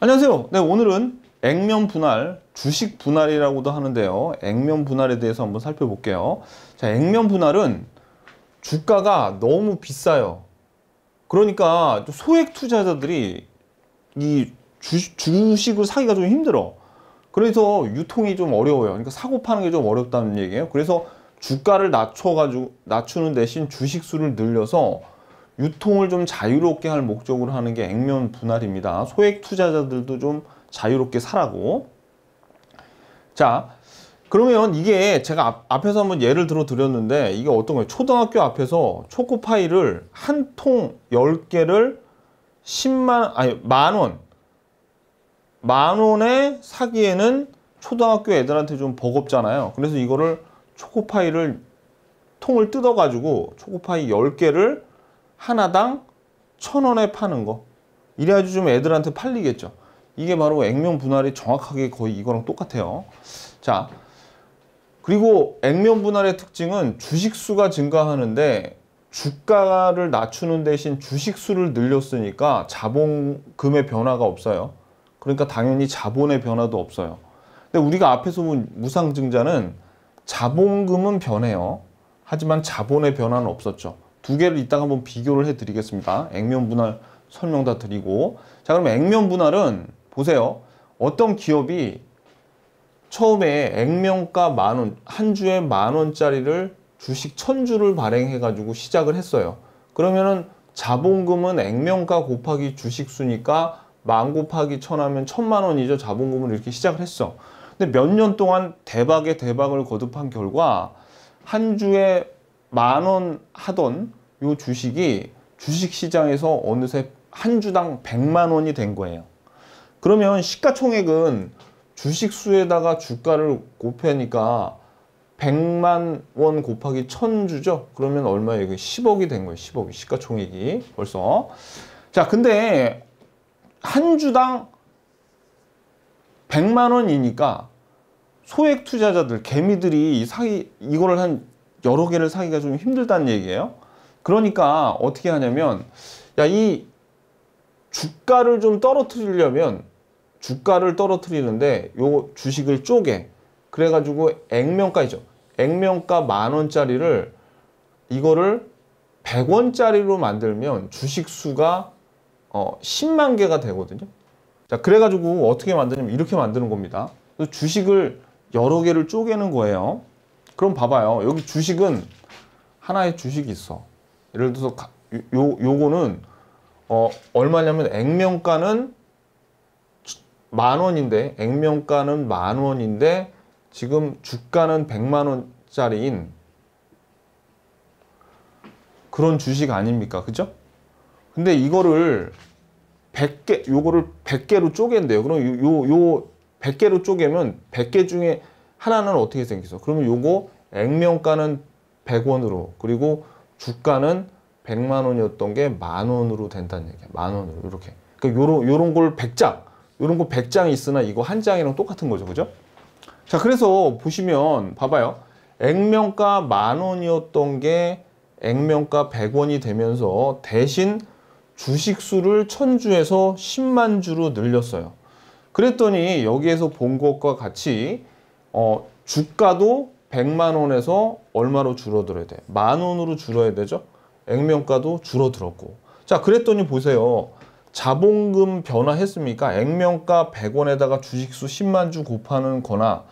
안녕하세요. 네, 오늘은 액면 분할, 주식 분할이라고도 하는데요. 액면 분할에 대해서 한번 살펴볼게요. 자, 액면 분할은 주가가 너무 비싸요. 그러니까 소액 투자자들이 이 주, 주식을 사기가 좀 힘들어. 그래서 유통이 좀 어려워요. 그러니까 사고 파는 게 좀 어렵다는 얘기예요. 그래서 주가를 낮춰가지고 낮추는 대신 주식 수를 늘려서 유통을 좀 자유롭게 할 목적으로 하는 게 액면 분할입니다. 소액 투자자들도 좀 자유롭게 사라고. 자, 그러면 이게 제가 앞, 에서 한번 예를 들어 드렸는데 이게 어떤 거예요? 초등학교 앞에서 초코파이를 한 통 10개를 10만 아니 만 원. 만 원에 사기에는 초등학교 애들한테 좀 버겁잖아요. 그래서 이거를 초코파이를 통을 뜯어 가지고 초코파이 10개를 하나당 1 0 0 0원에 파는 거 이래야지 좀 애들한테 팔리겠죠 이게 바로 액면 분할이 정확하게 거의 이거랑 똑같아요 자 그리고 액면 분할의 특징은 주식수가 증가하는데 주가를 낮추는 대신 주식수를 늘렸으니까 자본금의 변화가 없어요 그러니까 당연히 자본의 변화도 없어요 근데 우리가 앞에서 본 무상증자는 자본금은 변해요 하지만 자본의 변화는 없었죠 두 개를 이따가 한번 비교를 해드리겠습니다. 액면 분할 설명 다 드리고 자 그럼 액면 분할은 보세요. 어떤 기업이 처음에 액면가 만원 한 주에 만원짜리를 주식 천주를 발행해가지고 시작을 했어요. 그러면은 자본금은 액면가 곱하기 주식수니까 만 곱하기 천 하면 천만 원이죠. 자본금을 이렇게 시작을 했어. 근데 몇 년 동안 대박에 대박을 거듭한 결과 한 주에 만 원 하던 이 주식이 주식시장에서 어느새 한 주당 100만 원이 된 거예요. 그러면 시가총액은 주식수에다가 주가를 곱하니까 100만 원 곱하기 1000주죠? 그러면 얼마예요? 10억이 그 된 거예요. 10억이. 시가총액이 벌써. 자, 근데 한 주당 100만 원이니까 소액 투자자들, 개미들이 사기 이거를 한 여러 개를 사기가 좀 힘들다는 얘기예요. 그러니까 어떻게 하냐면 야 이 주가를 좀 떨어뜨리려면 주가를 떨어뜨리는데 요 주식을 쪼개 그래가지고 액면가이죠 액면가 만원짜리를 이거를 100원짜리로 만들면 주식수가 어, 10만 개가 되거든요 자 그래가지고 어떻게 만드냐면 이렇게 만드는 겁니다 주식을 여러 개를 쪼개는 거예요 그럼 봐봐요 여기 주식은 하나의 주식이 있어 예를 들어서 가, 요 요거는 어 얼마냐면 액면가는 만 원인데 액면가는 만 원인데 지금 주가는 100만 원짜리인 그런 주식 아닙니까? 그죠? 근데 이거를 100개 요거를 100개로 쪼갠대요. 그럼 요요요 100개로 쪼개면 100개 중에 하나는 어떻게 생기죠? 그러면 요거 액면가는 100원으로 그리고 주가는 100만 원이었던 게 만 원으로 된다는 얘기야. 만 원으로 이렇게. 그러니까 요런 요런 걸 100장. 요런 거 100장 있으나 이거 한 장이랑 똑같은 거죠. 그죠? 자, 그래서 보시면 봐봐요. 액면가 만 원이었던 게 액면가 100원이 되면서 대신 주식수를 1000주에서 10만 주로 늘렸어요. 그랬더니 여기에서 본 것과 같이 어, 주가도 100만 원에서 얼마로 줄어들어야 돼? 만 원으로 줄어야 되죠? 액면가도 줄어들었고. 자, 그랬더니 보세요. 자본금 변화했습니까? 액면가 100원에다가 주식수 10만 주 곱하는 거나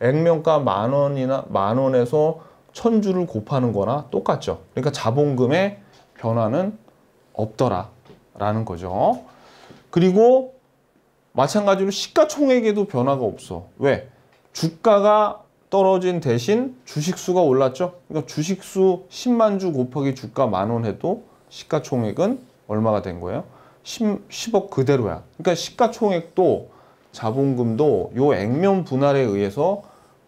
액면가 만 원이나 만 원에서 천 주를 곱하는 거나 똑같죠. 그러니까 자본금의 변화는 없더라라는 거죠. 그리고 마찬가지로 시가총액에도 변화가 없어. 왜? 주가가 떨어진 대신 주식수가 올랐죠. 그러니까 주식수 10만 주 곱하기 주가 만원 해도 시가총액은 얼마가 된 거예요? 10, 억 그대로야. 그러니까 시가총액도 자본금도 요 액면 분할에 의해서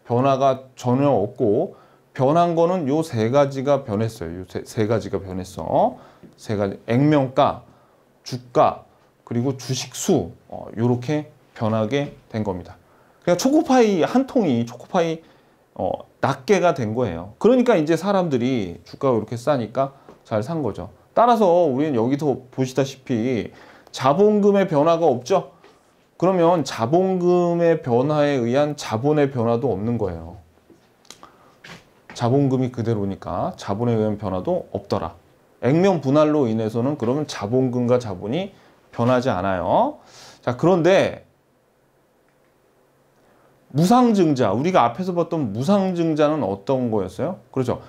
변화가 전혀 없고 변한 거는 요 세 가지가 변했어요. 요세 세 가지가 변했어. 세 가지 액면가, 주가, 그리고 주식수 어, 요렇게 변하게 된 겁니다. 그냥 그러니까 초코파이 한 통이 초코파이 어, 낮게가 된 거예요. 그러니까 이제 사람들이 주가가 이렇게 싸니까 잘 산 거죠. 따라서 우리는 여기서 보시다시피 자본금의 변화가 없죠. 그러면 자본금의 변화에 의한 자본의 변화도 없는 거예요. 자본금이 그대로니까 자본에 의한 변화도 없더라. 액면 분할로 인해서는 그러면 자본금과 자본이 변하지 않아요. 자, 그런데 무상증자 우리가 앞에서 봤던 무상증자는 어떤 거였어요? 그렇죠.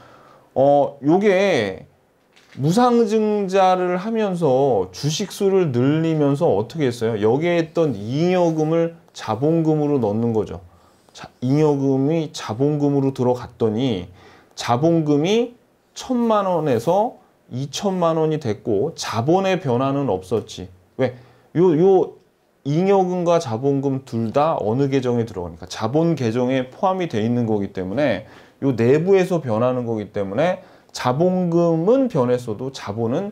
어 요게 무상증자를 하면서 주식수를 늘리면서 어떻게 했어요? 여기에 있던 잉여금을 자본금으로 넣는 거죠. 자, 잉여금이 자본금으로 들어갔더니 자본금이 천만 원에서 이천만 원이 됐고 자본의 변화는 없었지. 왜? 요요 잉여금과 자본금 둘 다 어느 계정에 들어가니까 자본 계정에 포함이 돼 있는 거기 때문에 요 내부에서 변하는 거기 때문에 자본금은 변했어도 자본은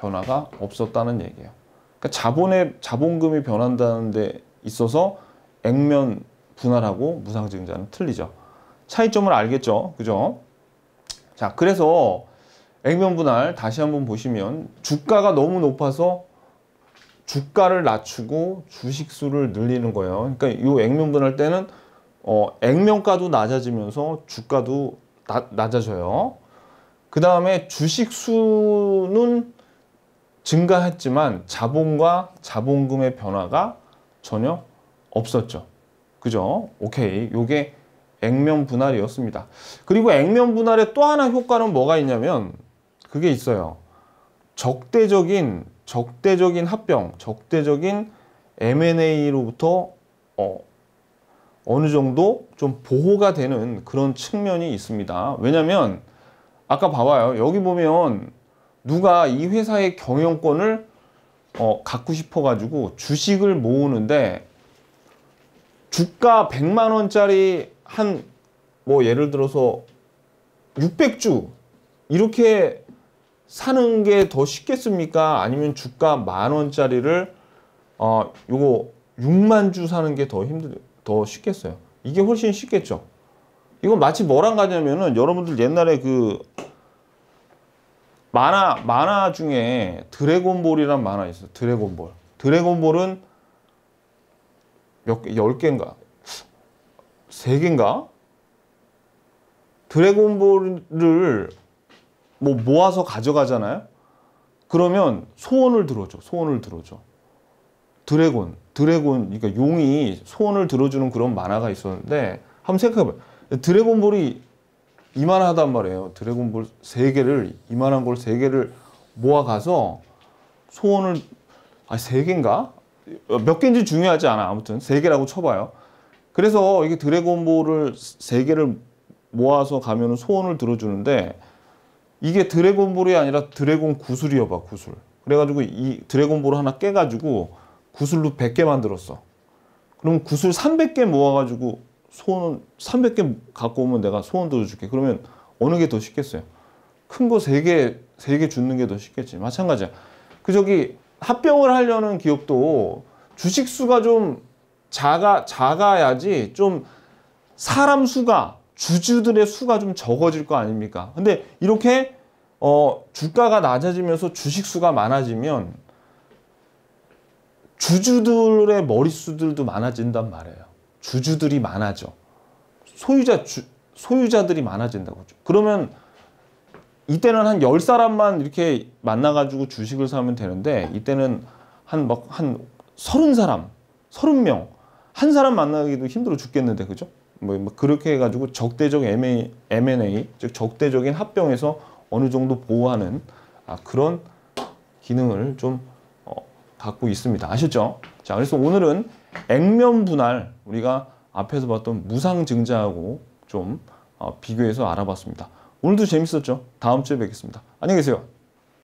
변화가 없었다는 얘기예요. 그러니까 자본의 자본금이 변한다는 데 있어서 액면 분할하고 무상증자는 틀리죠. 차이점을 알겠죠. 그죠? 자, 그래서 액면 분할 다시 한번 보시면 주가가 너무 높아서 주가를 낮추고 주식 수를 늘리는 거예요. 그러니까 이 액면분 할 때는 어, 액면가도 낮아지면서 주가도 나, 낮아져요. 그 다음에 주식 수는 증가했지만 자본과 자본금의 변화가 전혀 없었죠. 그죠? 오케이. 요게 액면 분할이었습니다. 그리고 액면 분할의 또 하나 효과는 뭐가 있냐면 그게 있어요. 적대적인 적대적인 합병, 적대적인 M&A로부터 어, 어느 정도 좀 보호가 되는 그런 측면이 있습니다. 왜냐면 하 아까 봐봐요. 여기 보면 누가 이 회사의 경영권을 어, 갖고 싶어가지고 주식을 모으는데 주가 100만 원짜리 한 뭐 예를 들어서 600주 이렇게 사는 게 더 쉽겠습니까? 아니면 주가 만 원짜리를 어 요거 6만 주 사는 게 더 힘들 더 쉽겠어요. 이게 훨씬 쉽겠죠. 이건 마치 뭐랑 가냐면은 여러분들 옛날에 그 만화 만화 중에 드래곤볼이란 만화 있어 드래곤볼. 드래곤볼은 몇 개, 1개인가 3개인가? 드래곤볼을 뭐 모아서 가져가잖아요. 그러면 소원을 들어줘. 소원을 들어줘. 드래곤, 드래곤, 그러니까 용이 소원을 들어주는 그런 만화가 있었는데 한번 생각해봐요. 드래곤볼이 이만하단 말이에요. 드래곤볼 세 개를 이만한 걸 세 개를 모아가서 소원을 아세 개인가? 몇 개인지 중요하지 않아. 아무튼 세 개라고 쳐봐요. 그래서 이게 드래곤볼을 세 개를 모아서 가면 소원을 들어주는데 이게 드래곤볼이 아니라 드래곤 구슬이어봐 구슬 그래가지고 이 드래곤볼 하나 깨가지고 구슬로 100개 만들었어 그럼 구슬 300개 모아가지고 소원 300개 갖고 오면 내가 소원 들줄게 그러면 어느 게 더 쉽겠어요 큰 거 3개 3개 주는 게 더 쉽겠지 마찬가지야 그 저기 합병을 하려는 기업도 주식 수가 좀 작아 작아야지 좀 사람 수가 주주들의 수가 좀 적어질 거 아닙니까? 근데 이렇게 어, 주가가 낮아지면서 주식 수가 많아지면 주주들의 머릿수들도 많아진단 말이에요. 주주들이 많아져. 소유자 주, 소유자들이 많아진다고. 그러면 이때는 한 열사람만 이렇게 만나가지고 주식을 사면 되는데 이때는 한 막한 서른 사람 서른 명한 사람 만나기도 힘들어 죽겠는데 그죠? 뭐, 뭐 그렇게 해가지고 적대적 M&A, M&A 즉 적대적인 합병에서 어느 정도 보호하는 아, 그런 기능을 좀 어, 갖고 있습니다. 아셨죠? 자, 그래서 오늘은 액면 분할 우리가 앞에서 봤던 무상증자하고 좀 어, 비교해서 알아봤습니다. 오늘도 재밌었죠? 다음 주에 뵙겠습니다. 안녕히 계세요.